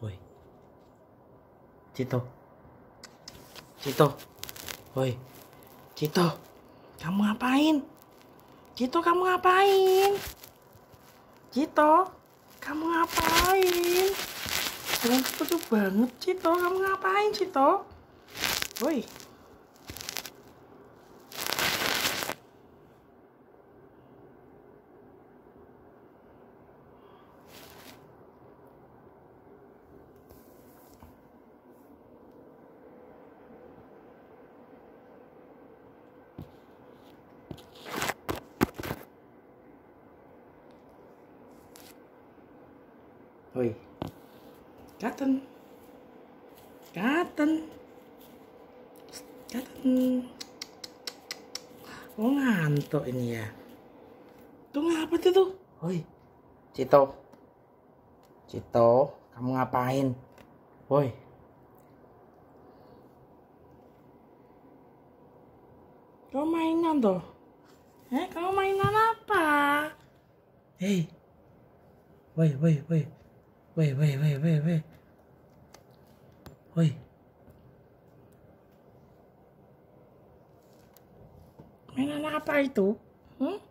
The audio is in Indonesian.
Woi. Cito. Cito. Woi. Cito. Kamu ngapain? Cito kamu ngapain? Cito, kamu ngapain? Jangan cepet banget, Cito. Kamu ngapain, Cito? Woi, Hoi, Katen. Katen. Katen. Oh ngantuk ini ya. Tuh ngapa tuh tuh? Hoi. Cito. Cito, kamu ngapain? Woi. Kau mainan tuh. Eh, kau mainan apa? Hei. Woi, woi, woi. Wait, wait, wait, wait, wait. Hoy. May nanakaparto? Hmm?